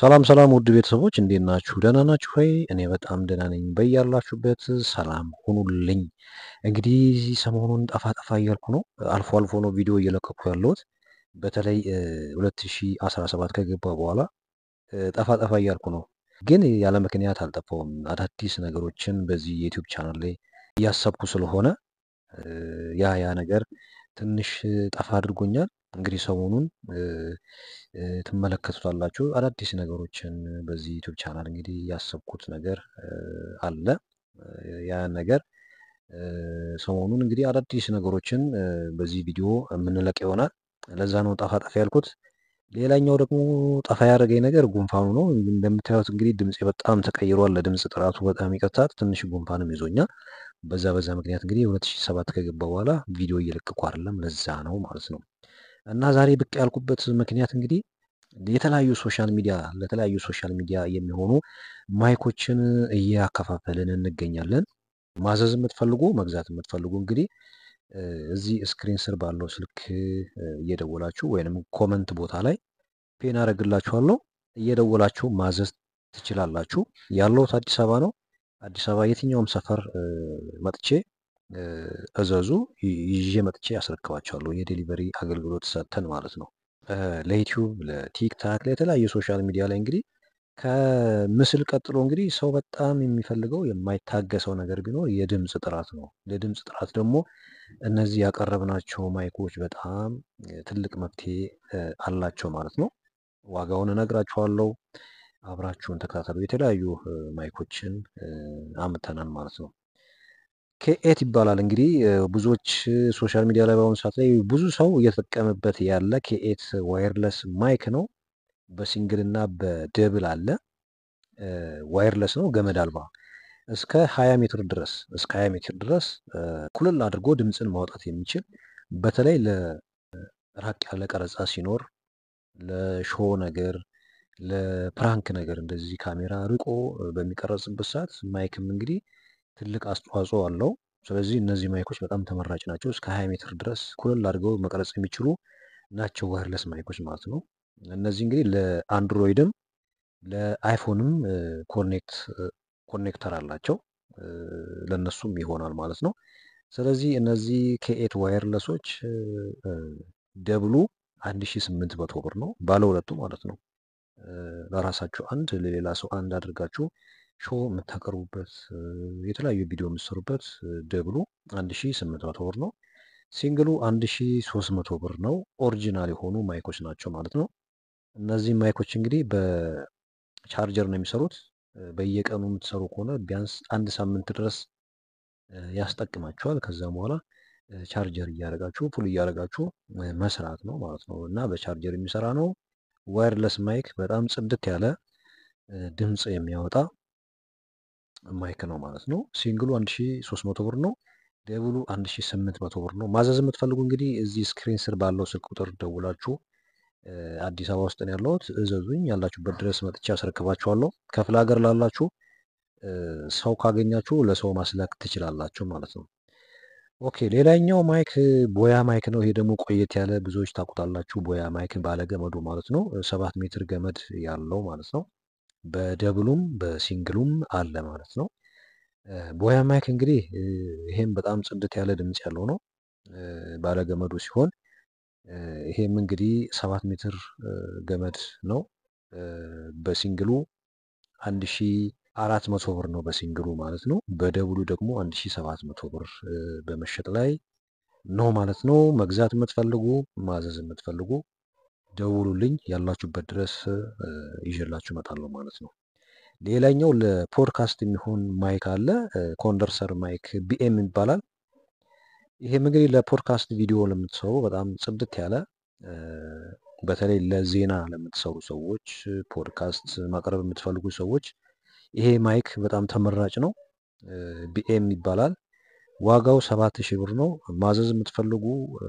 ሰላም ሰላም ውድ ቤተሰቦች እንዴት ናችሁ? ደህና ናችሁ ወይ? እኔ በጣም ደህና ነኝ። በያላችሁበት ሰላም ሁኑልኝ። እንግዲህ ሰሞኑን ጠፋ ጠፋ እያልኩ ነው። አልፎ አልፎ ነው ቪዲዮ እየለቀኩ ያለሁት። በተለይ 2017 ከገባ በኋላ ጠፋ ጠፋ እያልኩ ነው፣ ግን ያለ ምክንያት አልጠፋውም። አዳዲስ ነገሮችን በዚህ የዩቲዩብ ቻናል ላይ እያሰብኩ ስለሆነ ያ ያ ነገር ትንሽ ጠፋ አድርጎኛል። እንግዲህ ሰሞኑን ትመለከቱታላችሁ አዳዲስ ነገሮችን በዚህ ዩቱብ ቻናል እንግዲህ ያሰብኩት ነገር አለ። ያ ነገር ሰሞኑን እንግዲህ አዳዲስ ነገሮችን በዚህ ቪዲዮ የምንለቅ ይሆናል። ለዛ ነው ጠፋ ጠፋ ያልኩት። ሌላኛው ደግሞ ጠፋ ያደረገኝ ነገር ጉንፋኑ ነው። እንደምታዩት እንግዲህ ድምፅ በጣም ተቀይሯል። ለድምፅ ጥራቱ በጣም ይቅርታት። ትንሽ ጉንፋንም ይዞኛል። በዛ በዛ ምክንያት እንግዲህ 2007 ከገባ በኋላ ቪዲዮ እየለቀቁ አይደለም። ለዛ ነው ማለት ነው። እና ዛሬ ብቅ ያልኩበት ምክንያት እንግዲህ የተለያዩ ሶሻል ሚዲያ ለተለያዩ ሶሻል ሚዲያ የሚሆኑ ማይኮችን እያከፋፈልን እንገኛለን። ማዘዝ የምትፈልጉ መግዛት የምትፈልጉ እንግዲህ እዚህ ስክሪን ስር ባለው ስልክ እየደወላችሁ ወይንም ኮመንት ቦታ ላይ ፔን አደርግላችኋለሁ እየደወላችሁ ማዘዝ ትችላላችሁ። ያለሁት አዲስ አበባ ነው። አዲስ አበባ የትኛውም ሰፈር መጥቼ እዘዙ ይዤ መጥቼ ያስረክባቸዋለሁ። የዴሊቨሪ አገልግሎት ሰተን ማለት ነው። ለዩቲዩብ፣ ለቲክታክ፣ ለተለያዩ ሶሻል ሚዲያ ላይ እንግዲህ ከምስል ቀጥሎ እንግዲህ ሰው በጣም የሚፈልገው የማይታገሰው ነገር ቢኖር የድምፅ ጥራት ነው። ለድምፅ ጥራት ደግሞ እነዚህ ያቀረብናቸው ማይኮች በጣም ትልቅ መፍትሄ አላቸው ማለት ነው። ዋጋውን እነግራችኋለሁ። አብራችሁን ተከታተሉ። የተለያዩ ማይኮችን አምተናል ማለት ነው። ከኤት ይባላል እንግዲህ ብዙዎች ሶሻል ሚዲያ ላይ በአሁኑ ሰዓት ላይ ብዙ ሰው እየተጠቀመበት ያለ ከኤት ዋየርለስ ማይክ ነው። በሲንግል እና በደብል አለ። ዋየርለስ ነው፣ ገመድ አልባ እስከ 20 ሜትር ድረስ እስከ 20 ሜትር ድረስ ኩልል አድርጎ ድምፅን ማውጣት የሚችል በተለይ ለራቅ ያለ ቀረጻ ሲኖር ለሾ ነገር ለፕራንክ ነገር እንደዚህ ካሜራ ርቆ በሚቀረጽበት ሰዓት ማይክም እንግዲህ ትልቅ አስተዋጽኦ አለው። ስለዚህ እነዚህ ማይኮች በጣም ተመራጭ ናቸው። እስከ 20 ሜትር ድረስ ኩልል አድርገው መቅረጽ የሚችሉ ናቸው ዋየርለስ ማይኮች ማለት ነው። እነዚህ እንግዲህ ለአንድሮይድም ለአይፎንም ኮኔክት ኮኔክተር አላቸው ለእነሱም ይሆናል ማለት ነው። ስለዚህ እነዚህ ከኤት ዋየርለሶች ደብሉ 1800 ብር ነው ባለ ሁለቱ ማለት ነው። ለራሳችሁ አንድ ለሌላ ሰው አንድ አድርጋችሁ ሾው የምታቀርቡበት የተለያዩ ቪዲዮ የምትሰሩበት ደብሉ 1800 ብር ነው። ሲንግሉ 1300 ብር ነው። ኦሪጂናል የሆኑ ማይኮች ናቸው ማለት ነው። እነዚህ ማይኮች እንግዲህ በቻርጀር ነው የሚሰሩት። በየቀኑ የምትሰሩ ከሆነ ቢያንስ አንድ ሳምንት ድረስ ያስጠቅማቸዋል። ከዛ በኋላ ቻርጀር እያደረጋችሁ ፉል እያደረጋችሁ መስራት ነው ማለት ነው። እና በቻርጀር የሚሰራ ነው። ዋይርለስ ማይክ በጣም ጽድት ያለ ድምፅ የሚያወጣ ማይክ ነው ማለት ነው። ሲንግሉ 1300 ብር ነው። ደብሉ 1800 ብር ነው። ማዘዝ የምትፈልጉ እንግዲህ እዚህ ስክሪን ስር ባለው ስልክ ቁጥር ደውላችሁ አዲስ አበባ ውስጥ ነው ያለሁት፣ እዘዙኝ። ያላችሁበት ድረስ መጥቼ አስረክባችኋለሁ። ከፍለ ሀገር ላላችሁ ሰው ካገኛችሁ ለሰው ማስላክ ትችላላችሁ ማለት ነው። ኦኬ ሌላኛው ማይክ ቦያ ማይክ ነው። ይሄ ደግሞ ቆየት ያለ ብዙዎች ታውቁታላችሁ። ቦያ ማይክ ባለ ገመዱ ማለት ነው። ሰባት ሜትር ገመድ ያለው ማለት ነው። በደብሉም በሲንግሉም አለ ማለት ነው። ቦያ ማይክ እንግዲህ ይሄም በጣም ጽድት ያለ ድምፅ ያለው ነው። ባለገመዱ ሲሆን ይሄም እንግዲህ ሰባት ሜትር ገመድ ነው። በሲንግሉ አንድ ሺ አራት መቶ ብር ነው በሲንግሉ ማለት ነው። በደብሉ ደግሞ አንድ ሺ ሰባት መቶ ብር በመሸጥ ላይ ነው ማለት ነው። መግዛት የምትፈልጉ ማዘዝ የምትፈልጉ ደውሉልኝ ያላችሁበት ድረስ ይዤላችሁ እመጣለሁ ማለት ነው። ሌላኛው ለፖድካስት የሚሆን ማይክ አለ ኮንደርሰር ማይክ ቢኤም ይባላል። ይሄ እንግዲህ ለፖድካስት ቪዲዮ ለምትሰሩ በጣም ጽድት ያለ በተለይ ለዜና ለምትሰሩ ሰዎች ፖድካስት ማቅረብ የምትፈልጉ ሰዎች ይሄ ማይክ በጣም ተመራጭ ነው። ቢኤም ይባላል ዋጋው ሰባት ሺህ ብር ነው። ማዘዝ የምትፈልጉ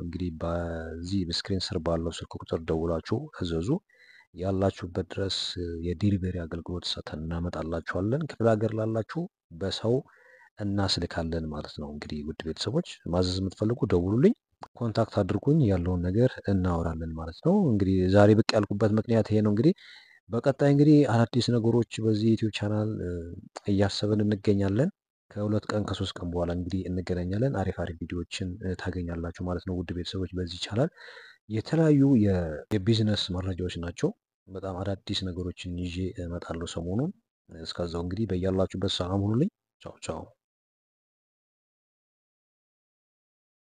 እንግዲህ በዚህ ስክሪን ስር ባለው ስልክ ቁጥር ደውላችሁ እዘዙ። ያላችሁበት ድረስ የዲሊቨሪ አገልግሎት ሰተን እናመጣላችኋለን። ክፍለ ሀገር ላላችሁ በሰው እናስልካለን ማለት ነው። እንግዲህ ውድ ቤተሰቦች ማዘዝ የምትፈልጉ ደውሉልኝ፣ ኮንታክት አድርጉኝ፣ ያለውን ነገር እናወራለን ማለት ነው። እንግዲህ ዛሬ ብቅ ያልኩበት ምክንያት ይሄ ነው። እንግዲህ በቀጣይ እንግዲህ አዳዲስ ነገሮች በዚህ ዩቲዩብ ቻናል እያሰብን እንገኛለን። ከሁለት ቀን ከሶስት ቀን በኋላ እንግዲህ እንገናኛለን። አሪፍ አሪፍ ቪዲዮዎችን ታገኛላችሁ ማለት ነው። ውድ ቤተሰቦች በዚህ ቻናል የተለያዩ የቢዝነስ መረጃዎች ናቸው። በጣም አዳዲስ ነገሮችን ይዤ እመጣለሁ ሰሞኑን። እስከዛው እንግዲህ በያላችሁበት ሰላም ሁኑልኝ። ቻው ቻው።